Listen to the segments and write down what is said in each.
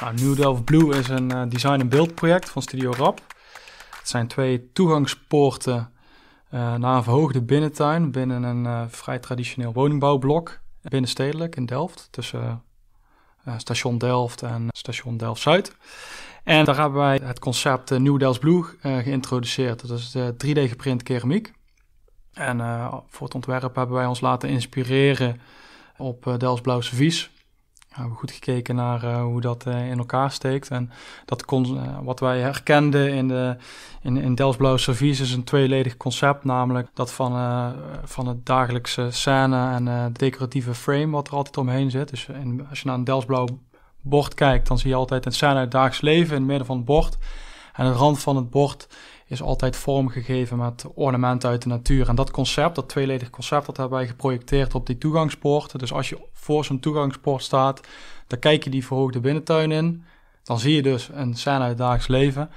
Nou, New Delft Blue is een eh, design- en beeldproject van Studio Rap. Het zijn twee toegangspoorten uh, naar een verhoogde binnentuin binnen een eh, vrij traditioneel woningbouwblok binnenstedelijk in Delft, tussen station Delft en station Delft-Zuid. En daar hebben wij het concept New Delft Blue geïntroduceerd. Dat is de 3D geprint keramiek. En voor het ontwerp hebben wij ons laten inspireren op Delfts Blauw Servies, nou, hebben goed gekeken naar eh, hoe dat eh, in elkaar steekt. En dat kon, eh, wat wij herkenden in, de, in, in Service is een tweeledig concept. Namelijk dat van, van het dagelijkse scène en de decoratieve frame wat er altijd omheen zit. Dus als je naar een Delftsblauw bord kijkt, dan zie je altijd een scène uit het dagelijks leven in het midden van het bord. En aan de rand van het bord is altijd vormgegeven met ornamenten uit de natuur. En dat concept, dat tweeledig concept, dat hebben wij geprojecteerd op die toegangspoorten. Dus als je voor zo'n toegangspoort staat, dan kijk je die verhoogde binnentuin in. Dan zie je dus een scène uit leven.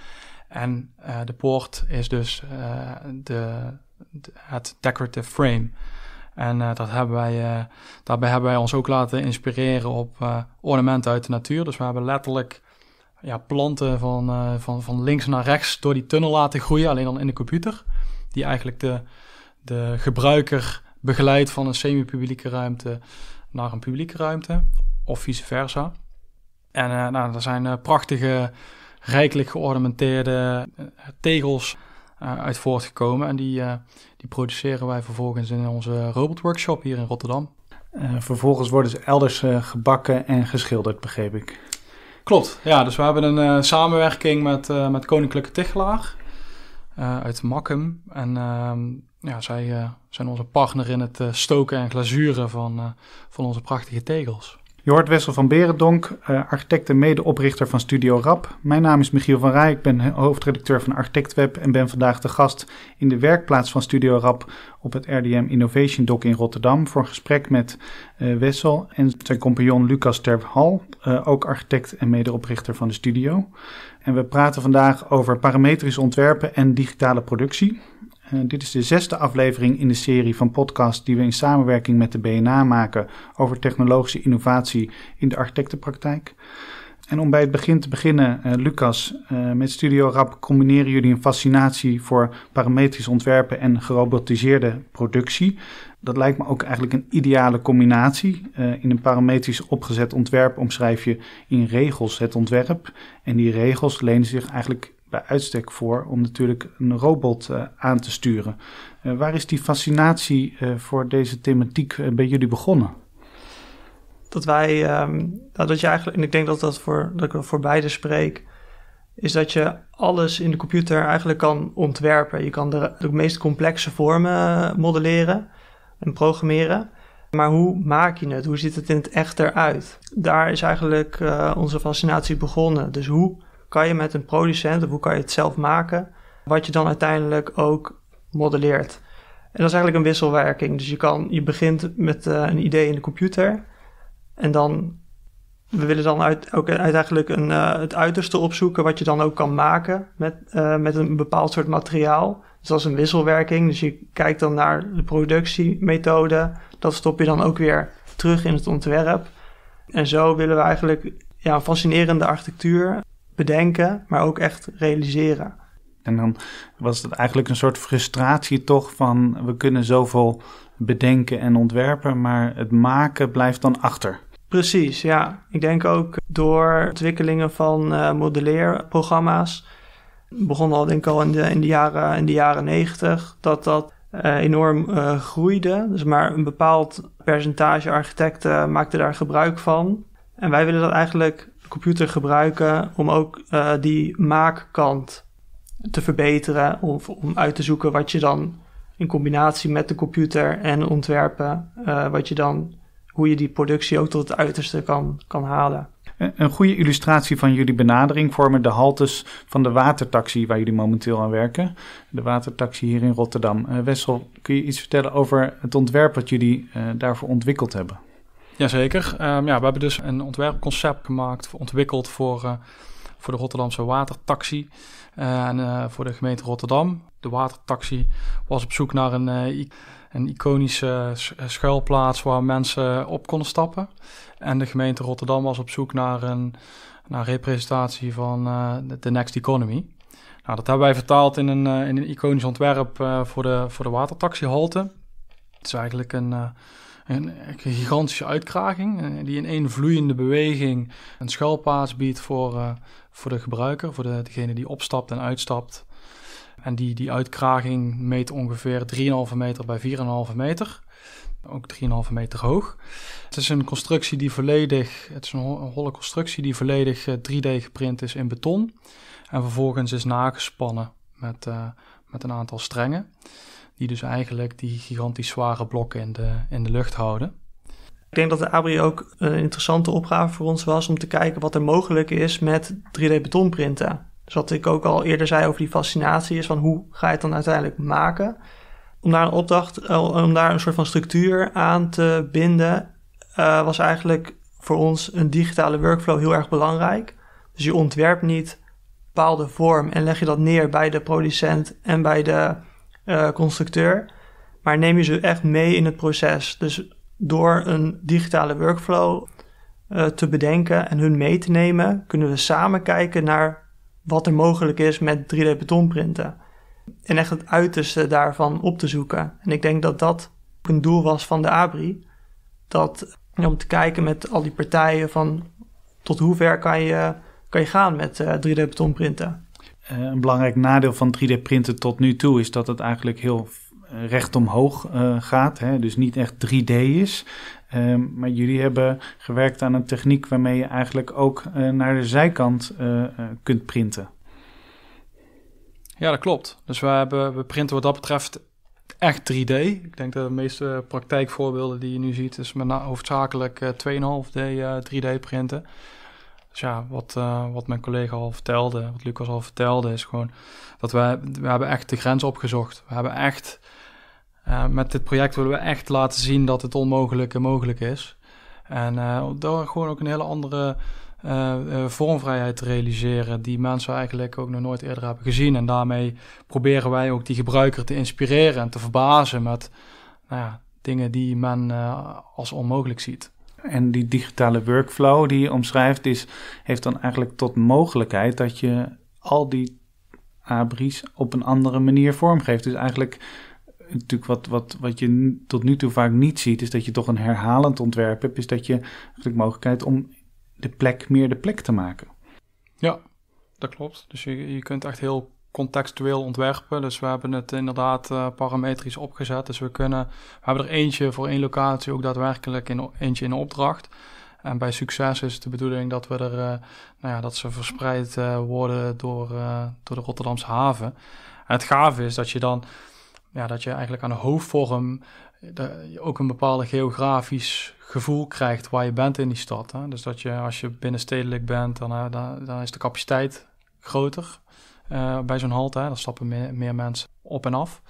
En eh, de poort is dus eh, de, het decorative frame. En eh, dat hebben wij, daarbij hebben wij ons ook laten inspireren op ornamenten uit de natuur. Dus we hebben letterlijk ja, planten van, eh, van, van links naar rechts door die tunnel laten groeien, alleen dan in de computer. Die eigenlijk de, de gebruiker begeleidt van een semi-publieke ruimte naar een publieke ruimte, of vice versa. En eh, nou, er zijn eh, prachtige, rijkelijk geornamenteerde tegels uit voortgekomen. En die, die produceren wij vervolgens in onze robotworkshop hier in Rotterdam. vervolgens worden ze elders gebakken en geschilderd, begreep ik. Klopt, ja. Dus we hebben een eh, samenwerking met, eh, met Koninklijke Tichelaar eh, uit Makkum. En ehm, ja, zij zijn onze partner in het stoken en glazuren van, van onze prachtige tegels. Je hoort Wessel van Berendonk, eh, architect en medeoprichter van Studio Rap. Mijn naam is Michiel van Rij, ik ben eh, hoofdredacteur van Architectweb en ben vandaag de gast in de werkplaats van Studio Rap op het RDM Innovation Dock in Rotterdam voor een gesprek met eh, Wessel en zijn compagnon Lucas Terhal, ook architect en medeoprichter van de studio. En we praten vandaag over parametrisch ontwerpen en digitale productie. Eh, dit is de zesde aflevering in de serie van podcasts die we in samenwerking met de BNA maken over technologische innovatie in de architectenpraktijk. En om bij het begin te beginnen, eh, Lucas, eh, met Studio Rap combineren jullie een fascinatie voor parametrisch ontwerpen en gerobotiseerde productie. Dat lijkt me ook eigenlijk een ideale combinatie. in een parametrisch opgezet ontwerp omschrijf je in regels het ontwerp. En die regels lenen zich eigenlijk bij uitstek voor om natuurlijk een robot eh, aan te sturen. Eh, waar is die fascinatie eh, voor deze thematiek bij jullie begonnen? Dat wij, ehm, nou, dat je eigenlijk, en ik denk dat dat voor, dat ik voor beide spreek, is dat je alles in de computer eigenlijk kan ontwerpen. Je kan de, de meest complexe vormen modelleren en programmeren. Maar hoe maak je het? Hoe ziet het in het echt eruit? Daar is eigenlijk onze fascinatie begonnen. Dus hoe kan je met een producent, of hoe kan je het zelf maken, wat je dan uiteindelijk ook modelleert. En dat is eigenlijk een wisselwerking. Dus je, kan, je begint met eh, een idee in de computer. En dan, we willen dan uit, ook uiteindelijk een, eh, het uiterste opzoeken wat je dan ook kan maken met, eh, met een bepaald soort materiaal. Dus dat is een wisselwerking. Dus je kijkt dan naar de productiemethode. Dat stop je dan ook weer terug in het ontwerp. En zo willen we eigenlijk ja, een fascinerende architectuur bedenken, maar ook echt realiseren. En dan was het eigenlijk een soort frustratie toch van we kunnen zoveel bedenken en ontwerpen, maar het maken blijft dan achter. Precies, ja. Ik denk ook door ontwikkelingen van uh, modelleerprogramma's, begon al denk ik al in de, in de jaren in de jaren negentig, dat dat eh, enorm eh, groeide. Dus maar een bepaald percentage architecten maakte daar gebruik van. En wij willen dat eigenlijk computer gebruiken om ook eh, die maakkant te verbeteren of om uit te zoeken wat je dan in combinatie met de computer en ontwerpen, eh, wat je dan, hoe je die productie ook tot het uiterste kan, kan halen. Eh, een goede illustratie van jullie benadering vormen de haltes van de watertaxi waar jullie momenteel aan werken. De watertaxi hier in Rotterdam. Wessel, kun je iets vertellen over het ontwerp wat jullie daarvoor ontwikkeld hebben? Jazeker. Um, ja, we hebben dus een ontwerpconcept gemaakt, ontwikkeld voor, eh, voor de Rotterdamse watertaxi eh, en eh, voor de gemeente Rotterdam. De watertaxi was op zoek naar een, een iconische schuilplaats waar mensen op konden stappen. En de gemeente Rotterdam was op zoek naar een naar representatie van de Next Economy. Nou, dat hebben wij vertaald in een, in een iconisch ontwerp voor, de, voor de watertaxi halte. Het is eigenlijk een een gigantische uitkraging eh, die in één vloeiende beweging een schuilplaats biedt voor, eh, voor de gebruiker, voor degene die opstapt en uitstapt. En die, die uitkraging meet ongeveer 3,5 meter bij 4,5 meter. Ook 3,5 meter hoog. Het is een constructie die volledig, het is een holle constructie die volledig 3D eh, geprint is in beton. En vervolgens is nagespannen met, met een aantal strengen die dus eigenlijk die gigantisch zware blokken in de, in de lucht houden. Ik denk dat de ABRI ook een interessante opgave voor ons was om te kijken wat er mogelijk is met 3D-betonprinten. Dus wat ik ook al eerder zei over die fascinatie is van hoe ga je het dan uiteindelijk maken? Om daar een opdracht, eh, om daar een soort van structuur aan te binden, eh, was eigenlijk voor ons een digitale workflow heel erg belangrijk. Dus je ontwerpt niet bepaalde vorm en leg je dat neer bij de producent en bij de eh, constructeur. Maar neem je ze echt mee in het proces. Dus door een digitale workflow eh, te bedenken en hun mee te nemen, kunnen we samen kijken naar wat er mogelijk is met 3D betonprinten. En echt het uiterste daarvan op te zoeken. En ik denk dat dat een doel was van de ABRI. Dat om te kijken met al die partijen van tot hoe ver kan je, kan je gaan met 3D eh, betonprinten. Eh, een belangrijk nadeel van 3D-printen tot nu toe is dat het eigenlijk heel eh, recht omhoog eh, gaat. Hè? Dus niet echt 3D is. Ehm, maar jullie hebben gewerkt aan een techniek waarmee je eigenlijk ook naar de zijkant kunt printen. Ja, dat klopt. Dus we, hebben, we printen wat dat betreft echt 3D. Ik denk dat de meeste praktijkvoorbeelden die je nu ziet, is met hoofdzakelijk 2,5D 3D printen. Dus ja, wat, eh, wat mijn collega al vertelde, wat Lucas al vertelde, is gewoon dat wij, we hebben echt de grens opgezocht. We hebben echt, eh, met dit project willen we echt laten zien dat het onmogelijke mogelijk is. En eh, door gewoon ook een hele andere vormvrijheid te realiseren, die mensen eigenlijk ook nog nooit eerder hebben gezien. En daarmee proberen wij ook die gebruiker te inspireren en te verbazen met nou ja, dingen die men als onmogelijk ziet. En die digitale workflow die je omschrijft, is, heeft dan eigenlijk tot mogelijkheid dat je al die abris op een andere manier vormgeeft. Dus eigenlijk natuurlijk wat, wat, wat je tot nu toe vaak niet ziet, is dat je toch een herhalend ontwerp hebt. Is dat je eigenlijk mogelijkheid om de plek meer de plek te maken. Ja, dat klopt. Dus je, je kunt echt heel contextueel ontwerpen. Dus we hebben het inderdaad eh, parametrisch opgezet. Dus we kunnen, we hebben er eentje voor één locatie ook daadwerkelijk in, eentje in opdracht. En bij succes is het de bedoeling dat we er, eh, nou ja, dat ze verspreid eh, worden door, door de Rotterdamse haven. En het gave is dat je dan, ja, dat je eigenlijk aan de hoofdvorm ook een bepaalde geografisch gevoel krijgt waar je bent in die stad. Hè? Dus dat je als je binnenstedelijk bent, dan, dan, dan is de capaciteit groter. Eh, bij zo'n halte. Daar stappen meer, mensen op en af.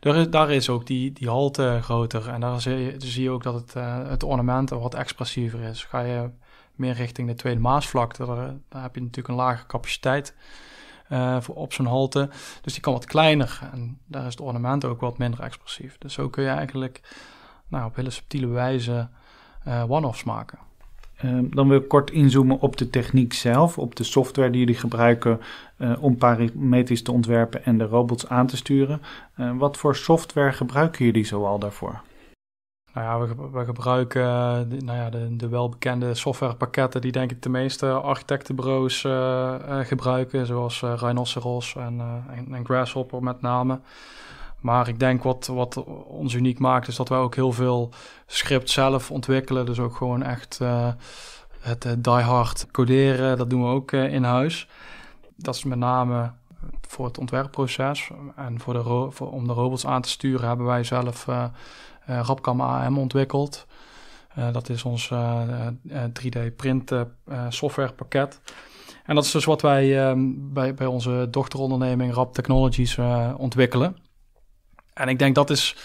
Er is, daar is ook die, die halte groter. En daar zie je, zie je ook dat het, uh, het ornament wat expressiever is. Ga je meer richting de Tweede Maasvlakte, daar, heb je natuurlijk een lagere capaciteit eh, voor op zo'n halte. Dus die kan wat kleiner. En daar is het ornament ook wat minder expressief. Dus zo kun je eigenlijk nou, op hele subtiele wijze one-offs maken. Ehm, dan wil ik kort inzoomen op de techniek zelf, op de software die jullie gebruiken eh, om parametrisch te ontwerpen en de robots aan te sturen. Eh, wat voor software gebruiken jullie zoal daarvoor? Nou ja, we, gebruiken eh, de, nou ja, de, de, welbekende softwarepakketten die denk ik de meeste architectenbureaus gebruiken, zoals uh, Rhinoceros en, en, Grasshopper met name. Maar ik denk wat, wat ons uniek maakt, is dat wij ook heel veel script zelf ontwikkelen. Dus ook gewoon echt eh, het eh, die hard coderen, dat doen we ook eh, in huis. Dat is met name voor het ontwerpproces en voor de voor, om de robots aan te sturen hebben wij zelf uh, Rapcam AM ontwikkeld. dat is ons 3D print softwarepakket. En dat is dus wat wij ehm, bij, bij onze dochteronderneming Rap Technologies ontwikkelen. En ik denk dat is,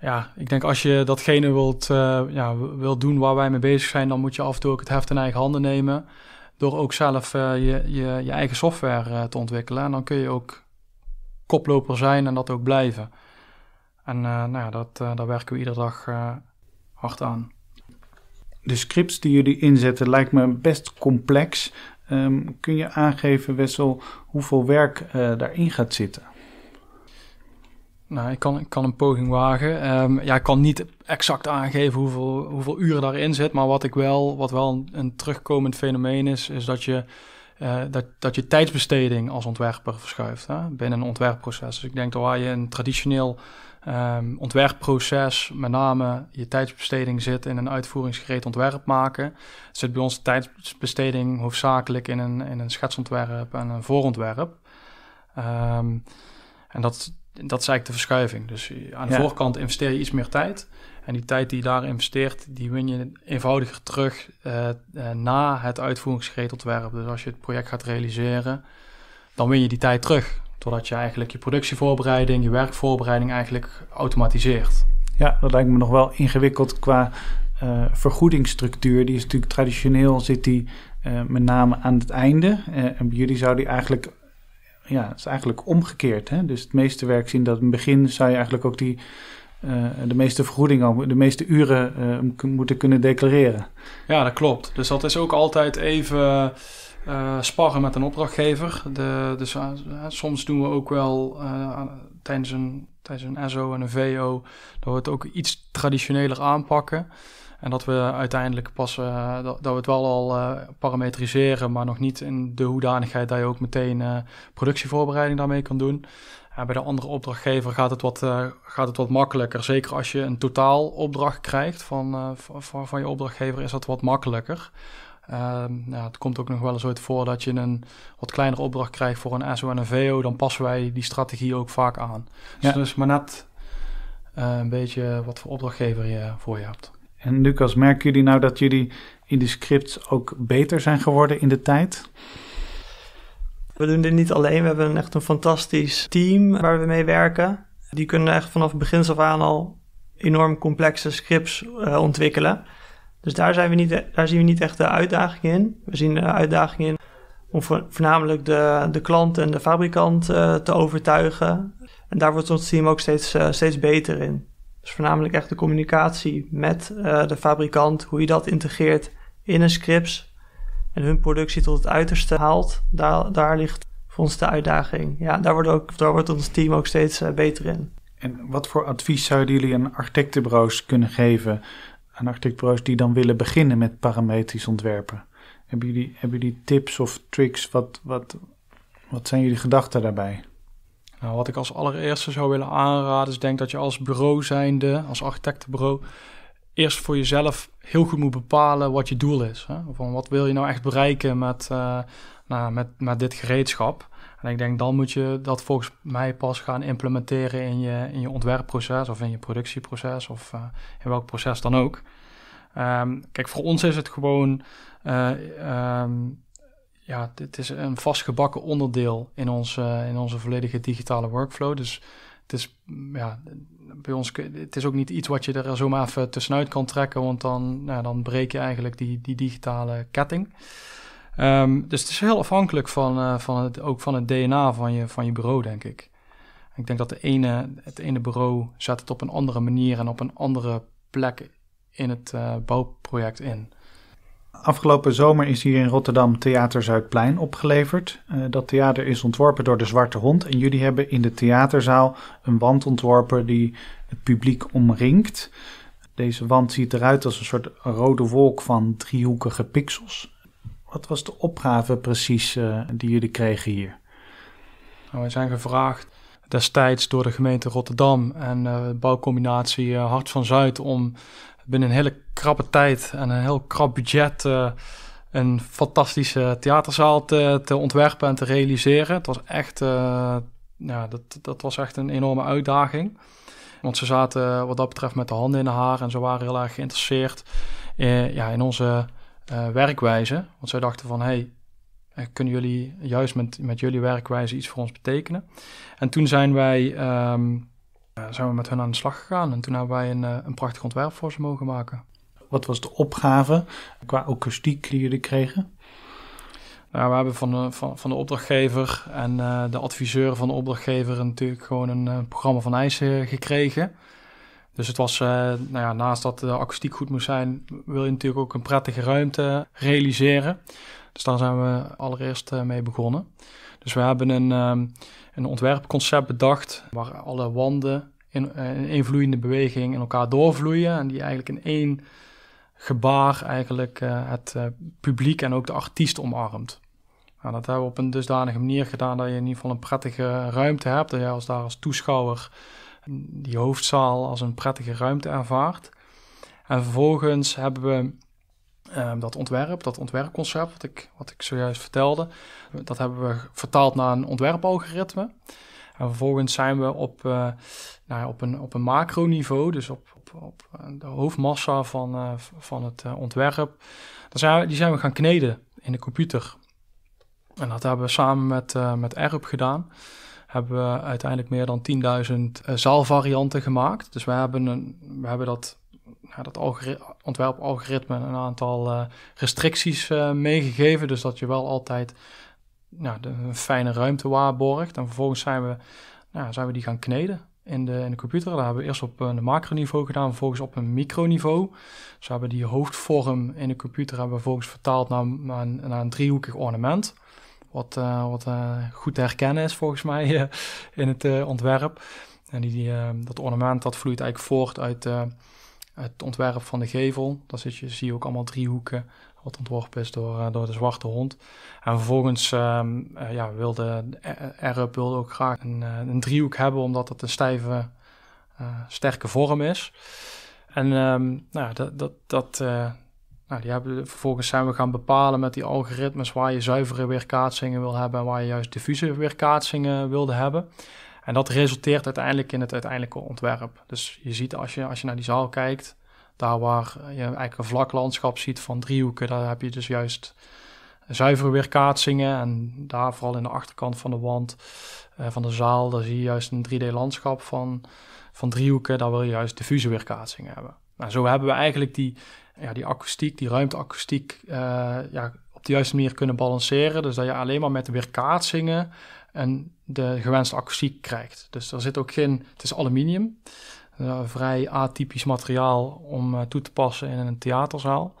ja, ik denk als je datgene wilt, eh, ja, wilt doen waar wij mee bezig zijn, dan moet je af en toe ook het heft in eigen handen nemen. Door ook zelf eh, je, je, je, eigen software eh, te ontwikkelen. En dan kun je ook koploper zijn en dat ook blijven. En nou ja, dat, daar werken we iedere dag hard aan. De scripts die jullie inzetten lijkt me best complex. Ehm, kun je aangeven, Wessel, hoeveel werk daarin gaat zitten? Nou, ik kan, kan een poging wagen. Ehm, ja, ik kan niet exact aangeven hoeveel, hoeveel uren daarin zit. Maar wat ik wel, wat wel een, terugkomend fenomeen is, is dat je, eh, dat, dat je tijdsbesteding als ontwerper verschuift hè, binnen een ontwerpproces. Dus ik denk dat waar je een traditioneel ehm, ontwerpproces, met name je tijdsbesteding zit in een uitvoeringsgereed ontwerp maken, zit bij ons tijdsbesteding hoofdzakelijk in een, in een schetsontwerp en een voorontwerp. Ehm, en dat dat is eigenlijk de verschuiving. Dus aan de voorkant investeer je iets meer tijd. En die tijd die je daar investeert, die win je eenvoudiger terug uh, uh, na het uitvoeringsgereedontwerp. Dus als je het project gaat realiseren, dan win je die tijd terug. totdat je eigenlijk je productievoorbereiding, je werkvoorbereiding eigenlijk automatiseert. Ja, dat lijkt me nog wel ingewikkeld qua uh, vergoedingsstructuur. Die is natuurlijk traditioneel, zit die met name aan het einde. en bij jullie zou die eigenlijk ja, het is eigenlijk omgekeerd. Hè? Dus het meeste werk zien dat in het begin zou je eigenlijk ook die, eh, de meeste vergoedingen, de meeste uren eh, moeten kunnen declareren. Ja, dat klopt. Dus dat is ook altijd even eh, sparren met een opdrachtgever. De, dus soms doen we ook wel tijdens, een, tijdens een SO en een VO, dat we het ook iets traditioneler aanpakken. En dat we uiteindelijk pas eh, dat, we het wel al eh, parametriseren, maar nog niet in de hoedanigheid dat je ook meteen eh, productievoorbereiding daarmee kan doen. bij de andere opdrachtgever gaat het, wat, gaat het wat makkelijker. Zeker als je een totaalopdracht krijgt van, van, van je opdrachtgever, is dat wat makkelijker. nou, het komt ook nog wel eens ooit voor dat je een wat kleinere opdracht krijgt voor een SO en een VO. Dan passen wij die strategie ook vaak aan. Dus ja. Dus, is maar net een beetje wat voor opdrachtgever je voor je hebt. En Lucas, merken jullie nou dat jullie in die scripts ook beter zijn geworden in de tijd? We doen dit niet alleen. We hebben echt een fantastisch team waar we mee werken. Die kunnen echt vanaf het begin af aan al enorm complexe scripts eh, ontwikkelen. Dus daar, zijn we niet, eh, daar zien we niet echt de uitdaging in. We zien de uitdaging in om voornamelijk de, de klant en de fabrikant eh, te overtuigen. En daar wordt ons team ook steeds, steeds beter in. Dus voornamelijk echt de communicatie met eh, de fabrikant, hoe je dat integreert in een scripts en hun productie tot het uiterste haalt. Daar, daar ligt voor ons de uitdaging. Ja, daar wordt, ook, daar wordt ons team ook steeds eh, beter in. En wat voor advies zouden jullie aan architectenbureaus kunnen geven? Aan architectenbureaus die dan willen beginnen met parametrisch ontwerpen. Hebben jullie, hebben jullie tips of tricks? Wat, wat, wat zijn jullie gedachten daarbij? Nou, wat ik als allereerste zou willen aanraden is denk dat je als bureau zijnde, als architectenbureau, eerst voor jezelf heel goed moet bepalen wat je doel is. Hè? Van wat wil je nou echt bereiken met, eh, nou, met, met dit gereedschap? En ik denk dan moet je dat volgens mij pas gaan implementeren in je, in je ontwerpproces of in je productieproces of eh, in welk proces dan ook. Ehm, kijk, voor ons is het gewoon eh, ehm, ja, het is een vastgebakken onderdeel in, ons, eh, in onze volledige digitale workflow. Dus het is, mm, ja, bij ons, het is ook niet iets wat je er zomaar even tussenuit kan trekken, want dan, nou, dan breek je eigenlijk die, die digitale ketting. Ehm, dus het is heel afhankelijk van, eh, van het, ook van het DNA van je, van je bureau, denk ik. Ik denk dat de ene, het ene bureau zet het op een andere manier en op een andere plek in het eh, bouwproject in. Afgelopen zomer is hier in Rotterdam Theater Zuidplein opgeleverd. Eh, dat theater is ontworpen door de Zwarte Hond. En jullie hebben in de theaterzaal een wand ontworpen die het publiek omringt. Deze wand ziet eruit als een soort rode wolk van driehoekige pixels. Wat was de opgave precies eh, die jullie kregen hier? Nou, zijn gevraagd destijds door de gemeente Rotterdam en uh, bouwcombinatie Hart van Zuid om binnen een hele krappe tijd en een heel krap budget eh, een fantastische theaterzaal te, ontwerpen en te realiseren. Het was echt, uh, ja, dat, dat was echt een enorme uitdaging. Want ze zaten eh, wat dat betreft met de handen in de haar en ze waren heel erg geïnteresseerd in, ja, in onze werkwijze. Want zij dachten van, hey, kunnen jullie juist met, met jullie werkwijze iets voor ons betekenen? En toen zijn wij... Ehm, eh, zijn we met hun aan de slag gegaan en toen hebben wij een, eh, een prachtig ontwerp voor ze mogen maken. Wat was de opgave qua akoestiek die jullie kregen? Nou, we hebben van de, eh, van, de opdrachtgever en de adviseur van de opdrachtgever natuurlijk gewoon een programma van eisen gekregen. Dus het was, nou ja, naast dat de akoestiek goed moest zijn, wil je natuurlijk ook een prettige ruimte realiseren. Dus daar zijn we allereerst eh, mee begonnen. Dus we hebben een, ehm, een ontwerpconcept bedacht waar alle wanden in eh, een invloeiende beweging in elkaar doorvloeien. En die eigenlijk in één gebaar eigenlijk eh, het publiek en ook de artiest omarmt. Nou, dat hebben we op een dusdanige manier gedaan dat je in ieder geval een prettige ruimte hebt. Dat je als daar als toeschouwer die hoofdzaal als een prettige ruimte ervaart. En vervolgens hebben we Ehm, dat ontwerp, dat ontwerpconcept wat ik, wat ik zojuist vertelde, dat hebben we vertaald naar een ontwerpalgoritme. En vervolgens zijn we op, eh, nou ja, op, een, op een macroniveau, dus op, op, op eh, de hoofdmassa van, eh, van het ontwerp, zijn die zijn we gaan kneden in de computer. En dat hebben we samen met, met Erp gedaan. Hebben we uiteindelijk meer dan 10.000 zaalvarianten gemaakt. Dus we hebben, een, we hebben dat nou, dat ontwerpalgoritme een aantal eh, restricties eh, meegegeven. Dus dat je wel altijd nou, de, een fijne ruimte waarborgt. En vervolgens zijn we, nou, zijn we die gaan kneden in de, in de computer. Dat hebben we eerst op eh, een macroniveau gedaan, vervolgens op een microniveau. Dus we hebben die hoofdvorm in de computer hebben we vervolgens vertaald naar, naar, een, naar een driehoekig ornament. Wat, wat goed te herkennen is volgens mij in het ontwerp. En die, dat ornament dat vloeit eigenlijk voort uit het ontwerp van de gevel. Daar je, zie je ook allemaal driehoeken, wat ontworpen is door, eh, door de zwarte hond. En vervolgens ehm, eh, ja, wilde Arab eh, wilde ook graag een, een, driehoek hebben, omdat het een stijve, sterke vorm is. En ehm, nou, dat, dat, dat nou, die hebben, vervolgens zijn we gaan bepalen met die algoritmes waar je zuivere weerkaatsingen wil hebben en waar je juist diffuse weerkaatsingen wilde hebben. En dat resulteert uiteindelijk in het uiteindelijke ontwerp. Dus je ziet als je, als je naar die zaal kijkt, daar waar je eigenlijk een vlak landschap ziet van driehoeken, daar heb je dus juist zuivere weerkaatsingen. En daar vooral in de achterkant van de wand eh, van de zaal, daar zie je juist een 3D-landschap van, van driehoeken. Daar wil je juist diffuse weerkaatsingen hebben. Nou, zo hebben we eigenlijk die, ja, die akoestiek, die ruimteakoestiek, uh, ja, de juiste manier kunnen balanceren. Dus dat je alleen maar met weerkaatsingen en de gewenste akoestiek krijgt. Dus er zit ook geen, het is aluminium, een eh, vrij atypisch materiaal om eh, toe te passen in een theaterzaal.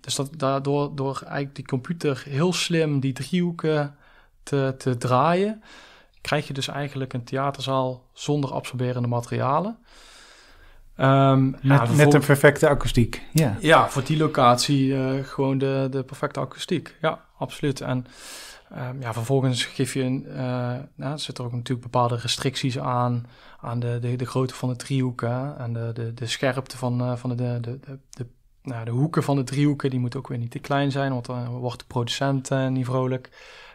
Dus dat, daardoor door eigenlijk die computer heel slim die driehoeken te, te draaien, krijg je dus eigenlijk een theaterzaal zonder absorberende materialen. Um, ehm, met, een perfecte akoestiek. Ja, ja voor die locatie eh, gewoon de, de perfecte akoestiek. Ja, absoluut. En ehm, ja, vervolgens geef je een. Uh, nou, er ook natuurlijk bepaalde restricties aan. Aan de, de, de grootte van de driehoeken. En de, de, de scherpte van, eh, van de, de, de, de, nou, de hoeken van de driehoeken. Die moeten ook weer niet te klein zijn, want dan wordt de producent niet vrolijk.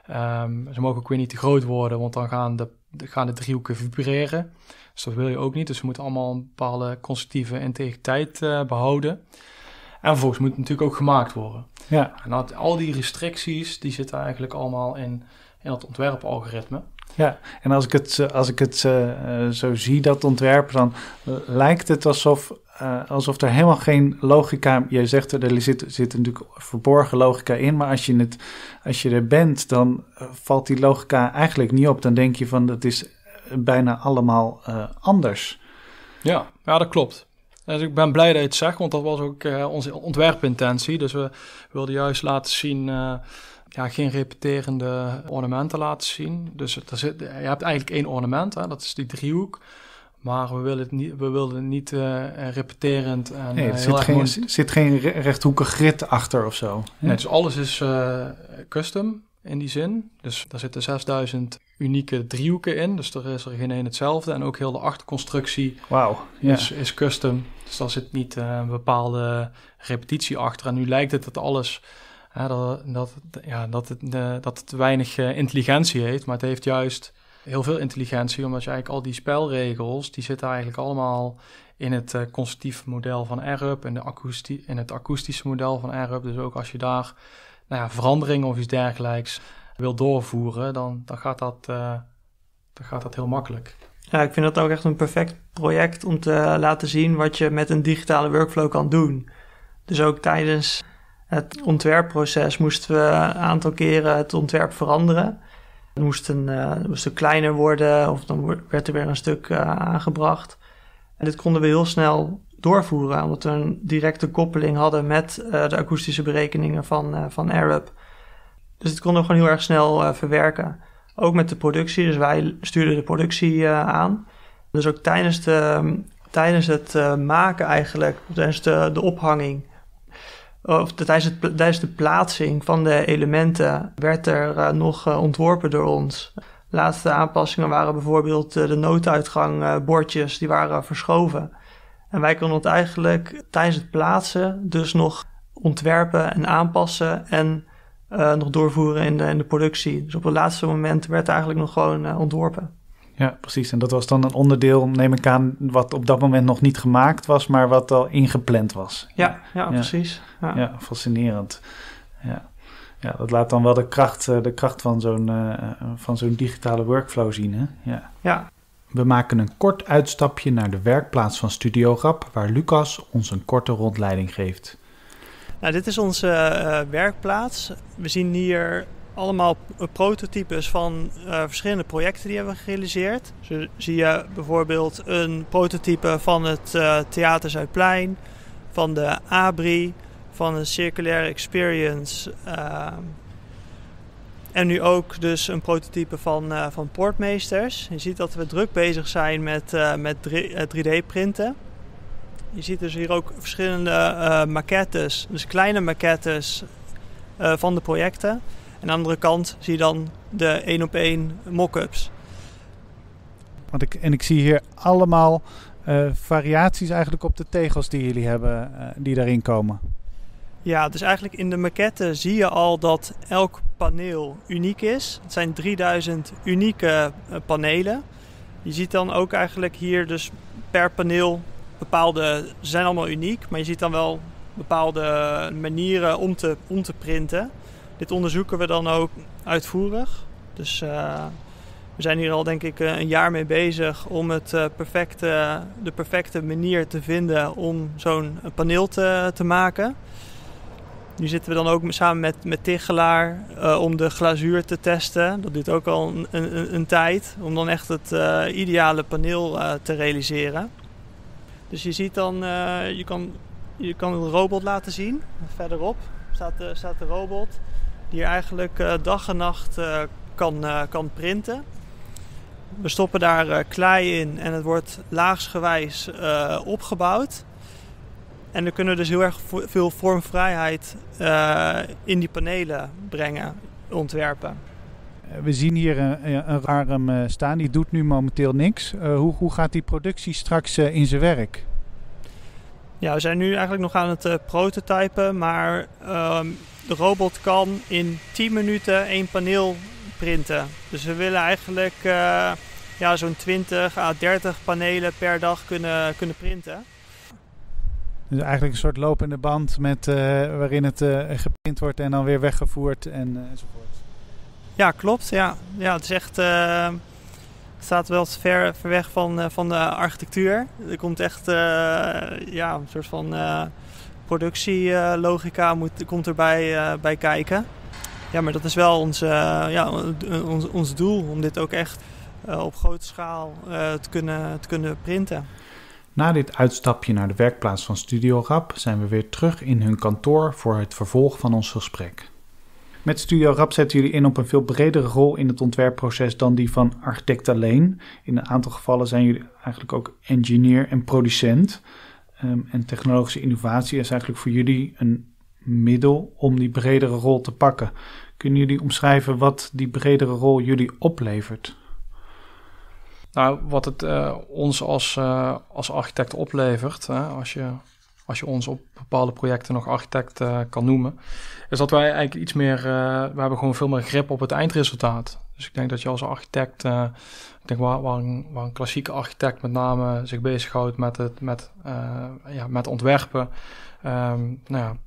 Ehm, ze mogen ook weer niet te groot worden, want dan gaan de gaan de driehoeken vibreren. Dus dat wil je ook niet. Dus we moeten allemaal een bepaalde constructieve integriteit eh, behouden. En vervolgens moet het natuurlijk ook gemaakt worden. Ja. En al die restricties, die zitten eigenlijk allemaal in, in dat ontwerpalgoritme. Ja, en als ik het, eh, als ik het eh, eh, zo zie, dat ontwerp, dan lijkt het alsof, alsof er helemaal geen logica... Je zegt, er zit, zit natuurlijk verborgen logica in, maar als je, het, als je er bent, dan valt die logica eigenlijk niet op. Dan denk je van, dat is bijna allemaal anders. Ja, ja, dat klopt. Dus ik ben blij dat je het zegt, want dat was ook onze ontwerpintentie. Dus we wilden juist laten zien ja, geen repeterende ornamenten laten zien. Dus er zit, je hebt eigenlijk één ornament, hè, dat is die driehoek. Maar we willen het niet, we wilden niet eh, repeterend. En, nee, eh, er zit, geen, mooi... zit geen rechthoekig grid achter of zo. dus alles is eh, custom in die zin. Dus daar zitten 6000 unieke driehoeken in. Dus er is er geen één hetzelfde. En ook heel de achterconstructie wow, is, is custom. Dus daar zit niet een bepaalde repetitie achter. En nu lijkt het dat alles dat, dat, ja, dat, het, eh, dat het weinig eh, intelligentie heeft, maar het heeft juist heel veel intelligentie, omdat je eigenlijk al die spelregels, die zitten eigenlijk allemaal in het eh, constructieve model van AirUp en de in het akoestische model van AirUp. Dus ook als je daar nou ja, veranderingen of iets dergelijks wil doorvoeren, dan, dan, gaat dat, dan gaat dat heel makkelijk. Ja, ik vind dat ook echt een perfect project om te laten zien wat je met een digitale workflow kan doen. Dus ook tijdens het ontwerpproces moesten we een aantal keren het ontwerp veranderen. Het moest een, uh, kleiner worden of dan werd er weer een stuk eh, aangebracht. En dit konden we heel snel doorvoeren, omdat we een directe koppeling hadden met eh, de akoestische berekeningen van, van Arab. Dus het konden we gewoon heel erg snel verwerken. Ook met de productie, dus wij stuurden de productie aan. Dus ook tijdens, de, tijdens het maken eigenlijk, tijdens de, de ophanging of tijdens, het, tijdens de plaatsing van de elementen werd er eh, nog eh, ontworpen door ons. laatste aanpassingen waren bijvoorbeeld uh, de nooduitgangbordjes, die waren verschoven. En wij konden het eigenlijk tijdens het plaatsen dus nog ontwerpen en aanpassen en nog doorvoeren in de, in de productie. Dus op het laatste moment werd eigenlijk nog gewoon ontworpen ja, precies. En dat was dan een onderdeel, neem ik aan, wat op dat moment nog niet gemaakt was, maar wat al ingepland was. Ja, ja, precies. Ja. ja, fascinerend. Ja. ja, dat laat dan wel de kracht, eh, de kracht van zo'n eh, eh, van zo'n digitale workflow zien. Hè? Ja. ja. We maken een kort uitstapje naar de werkplaats van Studio Rap, waar Lucas ons een korte rondleiding geeft. Nou, dit is onze werkplaats. We zien hier allemaal prototypes van eh, verschillende projecten die hebben gerealiseerd. Zo zie je bijvoorbeeld een prototype van het eh, Theater Zuidplein, van de ABRI, van een Circulaire Experience. Eh, en nu ook dus een prototype van, van Poortmeesters. Je ziet dat we druk bezig zijn met, met 3D-printen. Je ziet dus hier ook verschillende maquettes, dus kleine maquettes van de projecten aan de andere kant zie je dan de één op één mock-ups. Want ik, en ik zie hier allemaal eh, variaties eigenlijk op de tegels die jullie hebben, eh, die daarin komen. Ja, dus eigenlijk in de maquette zie je al dat elk paneel uniek is. Het zijn 3000 unieke eh, panelen. Je ziet dan ook eigenlijk hier dus per paneel bepaalde, zijn allemaal uniek, maar je ziet dan wel bepaalde manieren om te, om te printen. Dit onderzoeken we dan ook uitvoerig. Dus eh, we zijn hier al denk ik eh, een jaar mee bezig om het, eh, perfecte, de perfecte manier te vinden om zo'n paneel te, te maken. Nu zitten we dan ook samen met, met Tichelaar om de glazuur te testen. Dat duurt ook al een, een, een tijd om dan echt het ideale paneel te realiseren. Dus je ziet dan, je, kan, je kan een robot laten zien. Verderop staat de, staat de robot die eigenlijk eh, dag en nacht eh, kan, eh, kan printen. We stoppen daar klei in en het wordt laagsgewijs opgebouwd. En we kunnen dus heel erg veel vormvrijheid in die panelen brengen, ontwerpen. We zien hier een, een staan, die doet nu momenteel niks. hoe, hoe gaat die productie straks in zijn werk? Ja, we zijn nu eigenlijk nog aan het uh, prototypen, maar ehm, de robot kan in 10 minuten één paneel printen. Dus we willen eigenlijk eh, ja, zo'n 20 à 30 panelen per dag kunnen, kunnen printen. Dus eigenlijk een soort lopende band met, eh, waarin het geprint wordt en dan weer weggevoerd en, enzovoort. Ja, klopt. Ja. Ja, het is echt staat wel ver, ver weg van, eh, van de architectuur. Er komt echt eh, ja, een soort van eh, productielogica moet, komt erbij bij kijken. Ja, maar dat is wel ons, ja, ons, ons doel om dit ook echt op grote schaal te, kunnen, te kunnen printen. Na dit uitstapje naar de werkplaats van Studio Rap zijn we weer terug in hun kantoor voor het vervolg van ons gesprek. Met Studio Rap zetten jullie in op een veel bredere rol in het ontwerpproces dan die van architect alleen. In een aantal gevallen zijn jullie eigenlijk ook engineer en producent. Ehm, en technologische innovatie is eigenlijk voor jullie een middel om die bredere rol te pakken. Kunnen jullie omschrijven wat die bredere rol jullie oplevert? Nou, wat het eh, ons als, eh, als architect oplevert, hè, als je als je ons op bepaalde projecten nog architect eh, kan noemen, is dat wij eigenlijk iets meer, eh, we hebben gewoon veel meer grip op het eindresultaat. Dus ik denk dat je als architect, eh, ik denk waar, waar, een, klassieke architect met name zich bezighoudt met, het, met, ja, met ontwerpen, ehm, nou ja,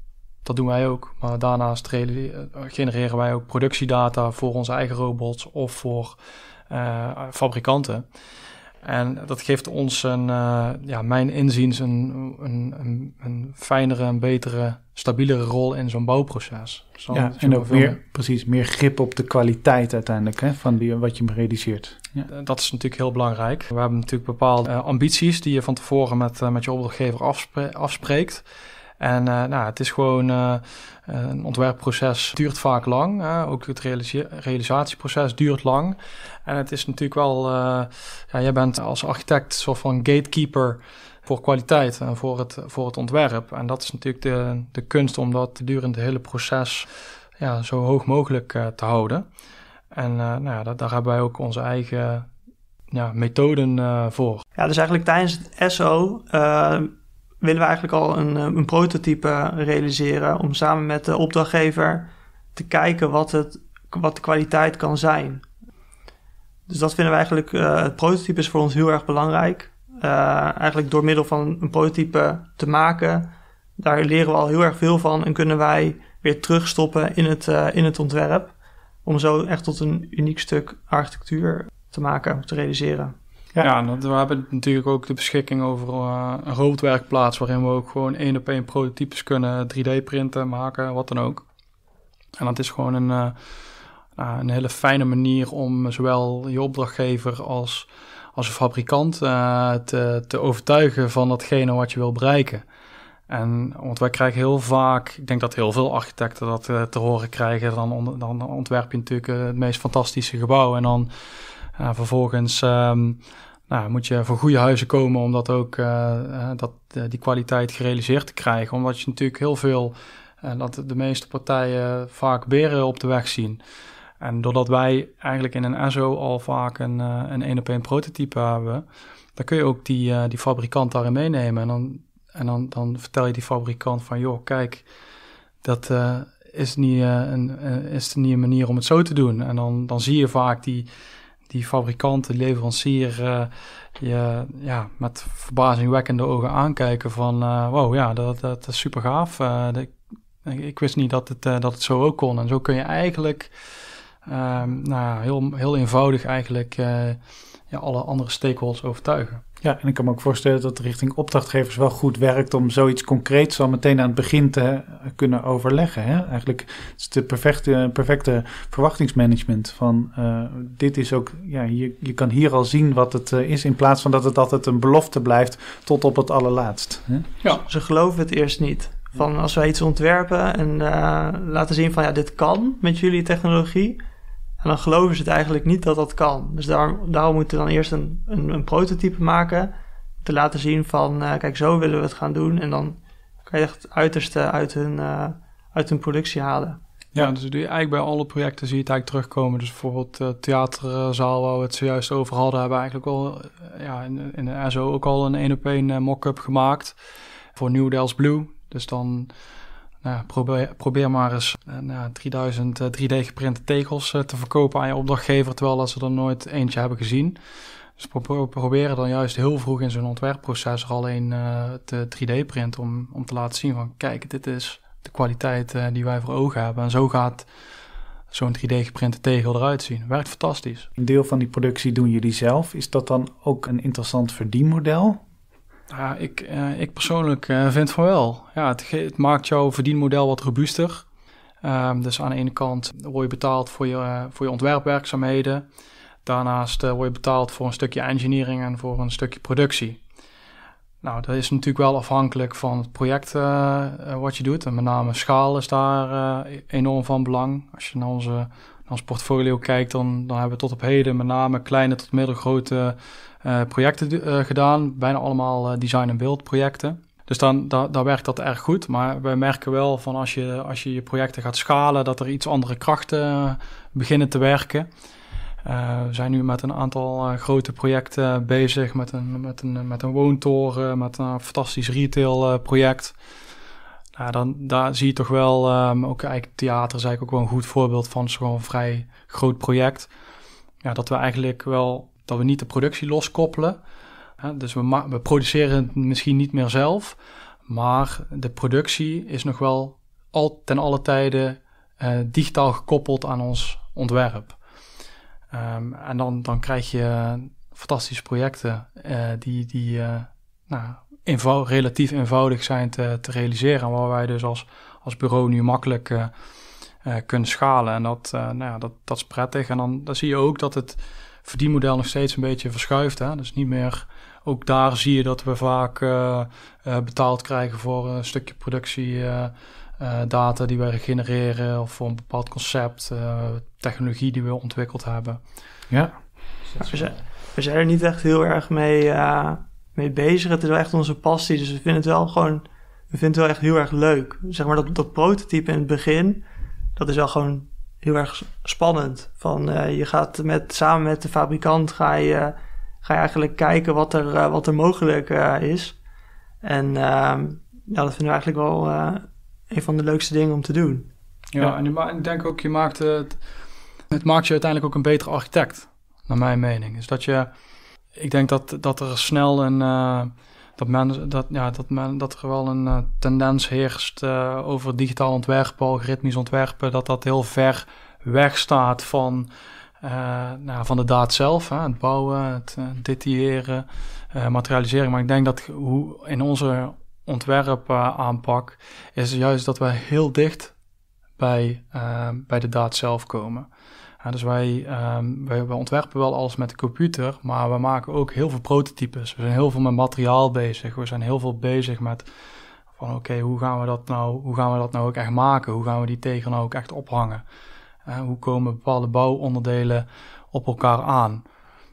dat doen wij ook. Maar daarnaast genereren wij ook productiedata voor onze eigen robots of voor fabrikanten. En dat geeft ons een, eh, ja, mijn inziens een, een, een, een fijnere, een betere, stabielere rol in zo'n bouwproces. ja, en ook meer, precies, meer grip op de kwaliteit uiteindelijk hè, van die, wat je realiseert. Ja. Dat is natuurlijk heel belangrijk. We hebben natuurlijk bepaalde eh, ambities die je van tevoren met, eh, met je opdrachtgever afspreekt. En eh, nou, het is gewoon eh, eh, een ontwerpproces duurt vaak lang. ook het realisatieproces duurt lang. En het is natuurlijk wel, ja, jij bent als architect soort van gatekeeper voor kwaliteit en voor het, voor het ontwerp. En dat is natuurlijk de, de kunst om dat durende het hele proces ja, zo hoog mogelijk te houden. En nou ja, dat, daar hebben wij ook onze eigen ja, methoden voor. Ja, dus eigenlijk tijdens het SO willen we eigenlijk al een, eh, een prototype realiseren om samen met de opdrachtgever te kijken wat, het, wat de kwaliteit kan zijn. Dus dat vinden we eigenlijk, eh, het prototype is voor ons heel erg belangrijk. Eh, eigenlijk door middel van een prototype te maken, daar leren we al heel erg veel van en kunnen wij weer terugstoppen in het, in het ontwerp. Om zo echt tot een uniek stuk architectuur te maken, te realiseren. Ja, we hebben natuurlijk ook de beschikking over uh, een roodwerkplaats waarin we ook gewoon één op één prototypes kunnen 3D-printen, maken, wat dan ook. En dat is gewoon een, eh, eh, een hele fijne manier om zowel je opdrachtgever als, als een fabrikant te, te overtuigen van datgene wat je wil bereiken. En, want wij krijgen heel vaak, ik denk dat heel veel architecten dat te horen krijgen, dan, dan ontwerp je natuurlijk het meest fantastische gebouw. En dan vervolgens ehm, nou, moet je voor goede huizen komen om ook, eh, eh, dat, eh, die kwaliteit gerealiseerd te krijgen. Omdat je natuurlijk heel veel, dat de meeste partijen vaak beren op de weg zien. En doordat wij eigenlijk in een SO al vaak een, een op één prototype hebben, dan kun je ook die, die fabrikant daarin meenemen. En, dan, en dan, dan vertel je die fabrikant van, joh, kijk, dat is, niet, een, uh, is niet een manier om het zo te doen. En dan, dan zie je vaak die, die fabrikanten, leverancier, eh, je ja, met verbazingwekkende ogen aankijken van eh, wow, ja, dat, dat is super gaaf. Eh, ik wist niet dat het, dat het zo ook kon. En zo kun je eigenlijk ehm, nou, heel, heel eenvoudig eigenlijk ja, alle andere stakeholders overtuigen. Ja, en ik kan me ook voorstellen dat richting opdrachtgevers wel goed werkt om zoiets concreets al meteen aan het begin te eh, kunnen overleggen. Hè? Eigenlijk is het perfecte, perfecte verwachtingsmanagement van eh, dit is ook, ja, je, je kan hier al zien wat het eh, is in plaats van dat het altijd een belofte blijft tot op het allerlaatst. Hè? Ja. Ze geloven het eerst niet. Van als wij iets ontwerpen en laten zien van ja, dit kan met jullie technologie en dan geloven ze het eigenlijk niet dat dat kan. Dus daarom moeten we dan eerst een, een, een prototype maken. Te laten zien van, eh, kijk, zo willen we het gaan doen. En dan kan je echt het uiterste uit hun, eh, uit productie halen. Ja, dus eigenlijk bij alle projecten zie je het eigenlijk terugkomen. Dus bijvoorbeeld de eh, theaterzaal waar we het zojuist over hadden... hebben we eigenlijk al ja, in, in de SO ook al een een op één mock-up gemaakt... voor New Dells Blue. Dus dan nou, probeer, maar eens 3000 eh, 3D nou, eh, geprinte tegels eh, te verkopen aan je opdrachtgever, terwijl dat ze er nooit eentje hebben gezien. Dus proberen dan juist heel vroeg in zo'n ontwerpproces er al een te 3D-print om, om te laten zien van kijk, dit is de kwaliteit die wij voor ogen hebben. En zo gaat zo'n 3D-geprinte tegel eruit zien. Werkt fantastisch. Een deel van die productie doen jullie zelf. Is dat dan ook een interessant verdienmodel? Ja, ik, eh, ik persoonlijk uh, vind van wel. Ja, het, het, maakt jouw verdienmodel wat robuuster. Ehm, dus aan de ene kant word je betaald voor je, eh, voor je ontwerpwerkzaamheden. Daarnaast word je betaald voor een stukje engineering en voor een stukje productie. Nou, dat is natuurlijk wel afhankelijk van het project wat je doet. En met name schaal is daar enorm van belang. Als je naar onze als portfolio kijkt, dan, dan hebben we tot op heden met name kleine tot middelgrote eh, projecten eh, gedaan. Bijna allemaal eh, design- en beeldprojecten. projecten. Dus dan, daar werkt dat erg goed. Maar we merken wel van als je, als je je projecten gaat schalen, dat er iets andere krachten beginnen te werken. we zijn nu met een aantal grote projecten bezig, met een, met, een, met een woontoren, met een fantastisch retailproject. project dan, daar zie je toch wel, ehm, ook eigenlijk theater is eigenlijk ook wel een goed voorbeeld van. zo'n een vrij groot project. Ja, dat we eigenlijk wel, dat we niet de productie loskoppelen. Hè, dus we, we produceren het misschien niet meer zelf, maar de productie is nog wel al, ten alle tijde eh, digitaal gekoppeld aan ons ontwerp. Ehm, en dan, dan krijg je eh, fantastische projecten eh, die, die nou, relatief eenvoudig zijn te, te realiseren. waar wij dus als, als bureau nu makkelijk eh, eh, kunnen schalen. En dat, eh, nou ja, dat, dat is prettig. En dan, dan zie je ook dat het verdienmodel nog steeds een beetje verschuift. Hè? Dus niet meer, ook daar zie je dat we vaak betaald krijgen voor een stukje productiedata die wij genereren of voor een bepaald concept, technologie die we ontwikkeld hebben. Ja. we, zijn, we zijn er niet echt heel erg mee mee bezig. Het is wel echt onze passie. Dus we vinden het wel gewoon. We vinden het wel echt heel erg leuk. Zeg maar dat, dat prototype in het begin. Dat is wel gewoon heel erg spannend. Van eh, je gaat met, samen met de fabrikant ga je, ga je eigenlijk kijken wat er, eh, wat er mogelijk eh, is. En ehm, ja, dat vinden we eigenlijk wel een van de leukste dingen om te doen. Ja, en je ik denk ook, je maakt het, het maakt je uiteindelijk ook een betere architect, naar mijn mening. Dus dat je ik denk dat, dat er snel een. Eh, dat, dat, ja, dat, men, dat er wel een eh, tendens heerst eh, over digitaal ontwerpen, algoritmisch ontwerpen, dat dat heel ver weg staat van, nou, van de daad zelf. Hè? Het bouwen, het detailleren, materialiseren. Maar ik denk dat hoe in onze ontwerpaanpak is juist dat we heel dicht bij, bij de daad zelf komen dus wij, um, wij, ontwerpen wel alles met de computer, maar we maken ook heel veel prototypes. We zijn heel veel met materiaal bezig. We zijn heel veel bezig met van oké, hoe gaan we dat nou, hoe gaan we dat nou ook echt maken? Hoe gaan we die tegen nou ook echt ophangen? hoe komen bepaalde bouwonderdelen op elkaar aan?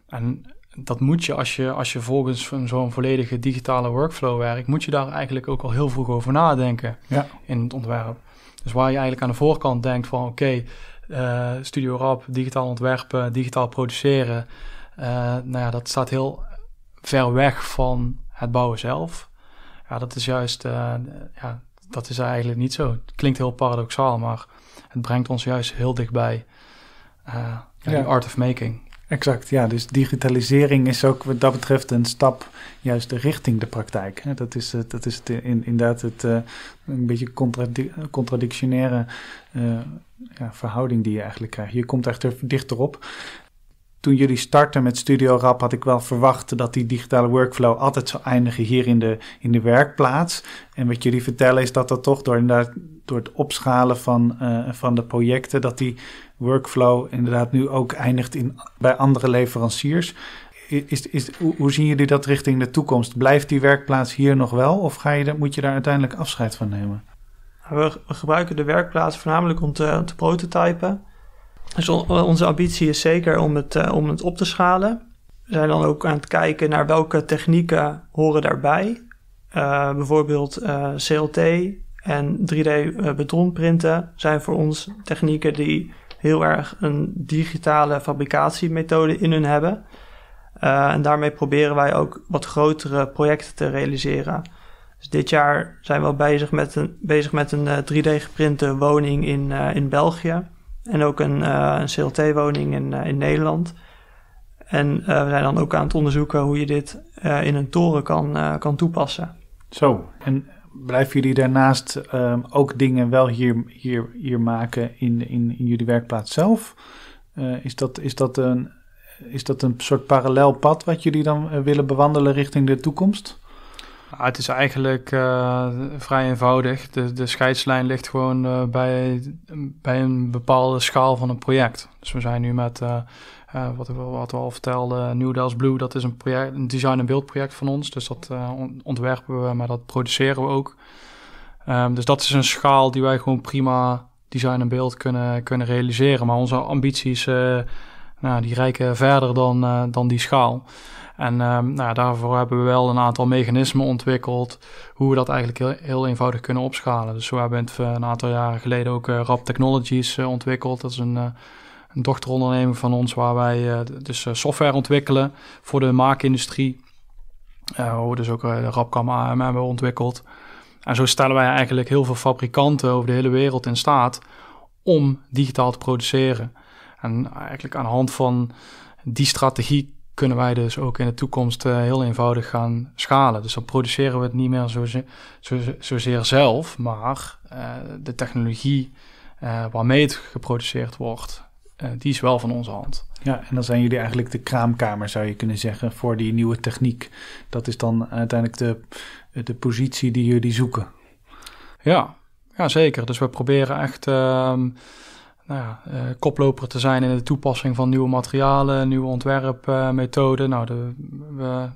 En dat moet je als je, als je volgens zo'n volledige digitale workflow werkt, moet je daar eigenlijk ook al heel vroeg over nadenken ja. in het ontwerp. Dus waar je eigenlijk aan de voorkant denkt van oké, eh, Studio Rap, digitaal ontwerpen, digitaal produceren. Eh, nou ja, dat staat heel ver weg van het bouwen zelf. Ja, dat is juist, eh, ja, dat is eigenlijk niet zo. Het klinkt heel paradoxaal, maar het brengt ons juist heel dichtbij ja. die art of making. Exact, ja. Dus digitalisering is ook wat dat betreft een stap juist richting de praktijk. Dat is, het, dat is het, in, inderdaad het eh, een beetje contradi contradictionaire eh, ja, verhouding die je eigenlijk krijgt. Je komt echt er dichterop toen jullie starten met Studio Rap had ik wel verwacht dat die digitale workflow altijd zou eindigen hier in de, in de werkplaats. En wat jullie vertellen is dat dat toch door, inderdaad, door het opschalen van, eh, van de projecten, dat die workflow inderdaad nu ook eindigt in, bij andere leveranciers. Is, is, hoe zien jullie dat richting de toekomst? Blijft die werkplaats hier nog wel of ga je, moet je daar uiteindelijk afscheid van nemen? We, we gebruiken de werkplaats voornamelijk om te, te prototypen. Dus eh, onze ambitie is zeker om het, eh, om het op te schalen. We zijn dan ook aan het kijken naar welke technieken horen daarbij. Uh, bijvoorbeeld uh, CLT en 3D-betonprinten zijn voor ons technieken die heel erg een digitale fabricatiemethode in hun hebben. en daarmee proberen wij ook wat grotere projecten te realiseren. Dus dit jaar zijn we al bezig met een, bezig met een 3D-geprinte woning in, in België. En ook een, eh, een CLT-woning in, eh, in Nederland. En eh, we zijn dan ook aan het onderzoeken hoe je dit in een toren kan, kan toepassen. Zo, en blijven jullie daarnaast ehm, ook dingen wel hier, hier, hier maken in, in, in jullie werkplaats zelf? is, dat, is, dat een, is dat een soort parallel pad wat jullie dan willen bewandelen richting de toekomst? het is eigenlijk eh, vrij eenvoudig. De, de scheidslijn ligt gewoon eh, bij, bij een bepaalde schaal van een project. Dus we zijn nu met, eh, wat, we al vertelden, New Dells Blue. Dat is een, project, een design- en beeldproject van ons. Dus dat ontwerpen we, maar dat produceren we ook. Ehm, dus dat is een schaal die wij gewoon prima design en beeld kunnen, kunnen realiseren. Maar onze ambities nou, die reiken verder dan, dan die schaal. En ehm, nou, daarvoor hebben we wel een aantal mechanismen ontwikkeld hoe we dat eigenlijk heel, heel eenvoudig kunnen opschalen. Dus we hebben eh, een aantal jaren geleden ook eh, Rap Technologies eh, ontwikkeld. Dat is een, een, dochteronderneming van ons waar wij dus software ontwikkelen voor de maakindustrie. waar we dus ook de Rapcam AM hebben ontwikkeld. En zo stellen wij eigenlijk heel veel fabrikanten over de hele wereld in staat om digitaal te produceren. En eigenlijk aan de hand van die strategie kunnen wij dus ook in de toekomst eh, heel eenvoudig gaan schalen. Dus dan produceren we het niet meer zozeer, zelf, maar eh, de technologie eh, waarmee het geproduceerd wordt, die is wel van onze hand. Ja, en dan zijn jullie eigenlijk de kraamkamer, zou je kunnen zeggen, voor die nieuwe techniek. Dat is dan uiteindelijk de, de positie die jullie zoeken. Ja, ja zeker. Dus we proberen echt ehm, nou ja, eh, koploper te zijn in de toepassing van nieuwe materialen, nieuwe ontwerpmethoden. Eh, nou, de, we,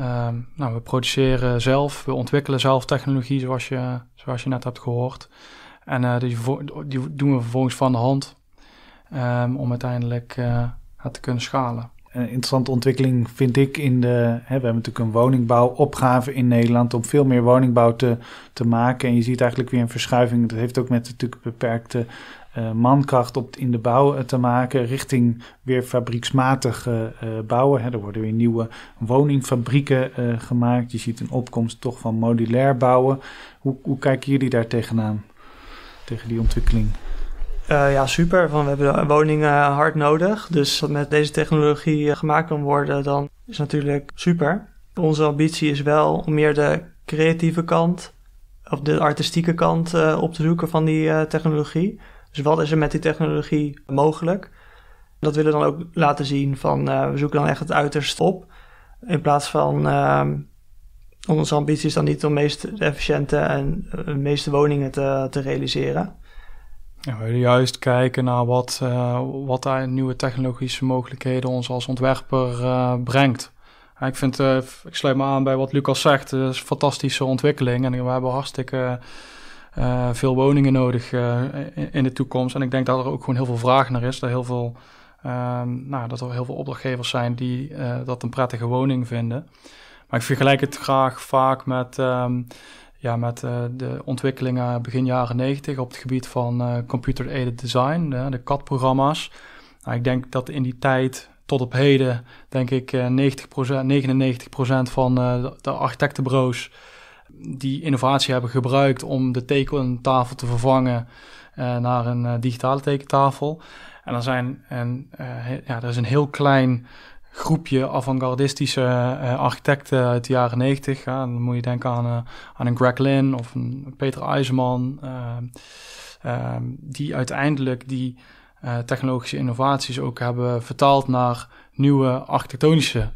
ehm, nou, we produceren zelf, we ontwikkelen zelf technologie zoals je, zoals je net hebt gehoord. En eh, die, die, doen we vervolgens van de hand ehm, om uiteindelijk het te kunnen schalen een interessante ontwikkeling vind ik in de. Hè, we hebben natuurlijk een woningbouwopgave in Nederland om veel meer woningbouw te, te maken. En je ziet eigenlijk weer een verschuiving. Dat heeft ook met natuurlijk beperkte eh, mankracht op, in de bouw eh, te maken richting weer fabrieksmatig eh, bouwen. Hè. Er worden weer nieuwe woningfabrieken gemaakt. Je ziet een opkomst toch van modulair bouwen. Hoe, hoe kijken jullie daar tegenaan, tegen die ontwikkeling? ja, super. we hebben woningen hard nodig. Dus dat met deze technologie gemaakt kan worden, dan is natuurlijk super. Onze ambitie is wel om meer de creatieve kant of de artistieke kant op te zoeken van die technologie. Dus wat is er met die technologie mogelijk? Dat willen we dan ook laten zien van eh, we zoeken dan echt het uiterste op. In plaats van uh, onze ambitie is dan niet om de meest efficiënte en eh, de meeste woningen te, te realiseren. Ja, we juist kijken naar wat, eh, wat daar nieuwe technologische mogelijkheden ons als ontwerper brengt. ik, vind, ik sluit me aan bij wat Lucas zegt. Het is een fantastische ontwikkeling en we hebben hartstikke eh, veel woningen nodig eh, in de toekomst. En ik denk dat er ook gewoon heel veel vraag naar is. Dat, heel veel, ehm, nou, dat er heel veel opdrachtgevers zijn die eh, dat een prettige woning vinden. Maar ik vergelijk het graag vaak met, ehm, ja, met de ontwikkelingen begin jaren 90 op het gebied van computer-aided design, de, de CAD-programma's. Nou, ik denk dat in die tijd tot op heden, denk ik, 90%, 99% van de architectenbureaus die innovatie hebben gebruikt om de tekentafel te vervangen eh, naar een uh, digitale tekentafel. En er, zijn een, eh, ja, er is een heel klein groepje avant-gardistische architecten uit de jaren negentig. dan moet je denken aan, aan een Greg Lynn of een Peter IJzerman, ehm, die uiteindelijk die technologische innovaties ook hebben vertaald naar nieuwe architectonische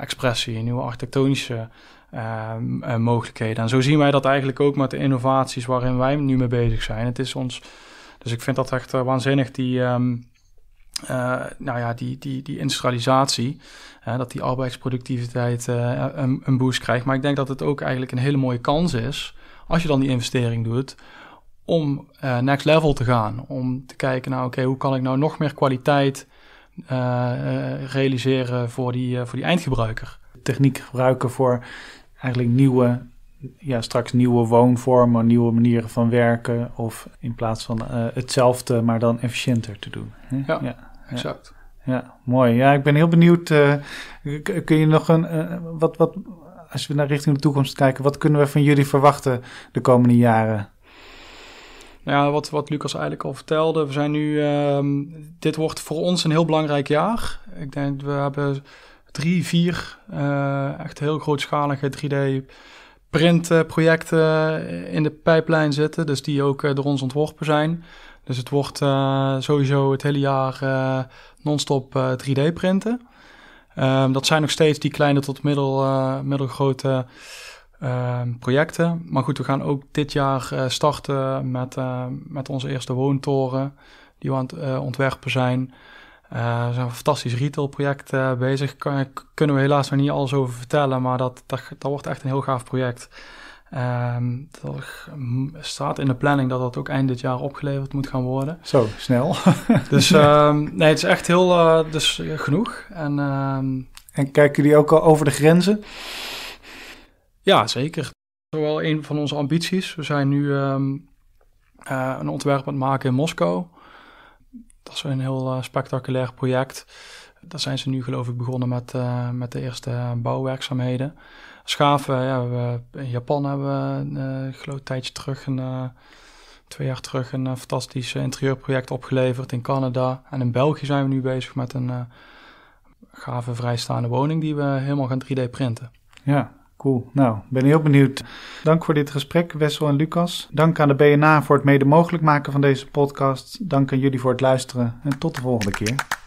expressie, nieuwe architectonische Ehm, eh, mogelijkheden. En zo zien wij dat eigenlijk ook met de innovaties waarin wij nu mee bezig zijn. Het is ons, dus ik vind dat echt eh, waanzinnig, die, ehm, eh, nou ja, die, die, die industrialisatie. dat die arbeidsproductiviteit een, een boost krijgt. Maar ik denk dat het ook eigenlijk een hele mooie kans is, als je dan die investering doet, om next level te gaan. Om te kijken nou, oké, hoe kan ik nou nog meer kwaliteit realiseren voor die, voor die eindgebruiker. Techniek gebruiken voor eigenlijk nieuwe, ja, straks nieuwe woonvormen, nieuwe manieren van werken. Of in plaats van eh, hetzelfde, maar dan efficiënter te doen. Ja, ja, exact. Ja. mooi. Ja, ik ben heel benieuwd. Eh, kun je nog een. Eh, wat, wat, als we naar richting de toekomst kijken, wat kunnen we van jullie verwachten de komende jaren? Nou ja, wat, wat Lucas eigenlijk al vertelde. We zijn nu. Ehm, dit wordt voor ons een heel belangrijk jaar. Ik denk, we hebben drie, vier eh, echt heel grootschalige 3D printprojecten eh, in de pijplijn zitten. Dus die ook eh, door ons ontworpen zijn. Dus het wordt sowieso het hele jaar non-stop 3D printen. Ehm, dat zijn nog steeds die kleine tot middel, middelgrote ehm, projecten. Maar goed, we gaan ook dit jaar starten met, met onze eerste woontoren die we aan het ontwerpen zijn. Uh, Zo'n fantastisch retailproject eh, bezig. K kunnen we helaas nog niet alles over vertellen, maar dat, dat, wordt echt een heel gaaf project. Um, er staat in de planning dat dat ook eind dit jaar opgeleverd moet gaan worden. Zo, snel. dus ehm, nee, het is echt heel eh, dus, genoeg. En, ehm, en kijken jullie ook al over de grenzen? Ja, zeker. Dat is wel een van onze ambities. We zijn nu een ontwerp aan het maken in Moskou. Dat is een heel eh, spectaculair project. Daar zijn ze nu geloof ik begonnen met, eh, met de eerste eh, bouwwerkzaamheden. Schaven, ja, we, in Japan hebben we geloof een tijdje terug een twee jaar terug een fantastische fantastisch interieurproject opgeleverd in Canada. En in België zijn we nu bezig met een uh, gave vrijstaande woning die we helemaal gaan 3D printen. Ja, Cool. Nou, ben heel benieuwd. Dank voor dit gesprek, Wessel en Lucas. Dank aan de BNA voor het mede mogelijk maken van deze podcast. Dank aan jullie voor het luisteren en tot de volgende keer.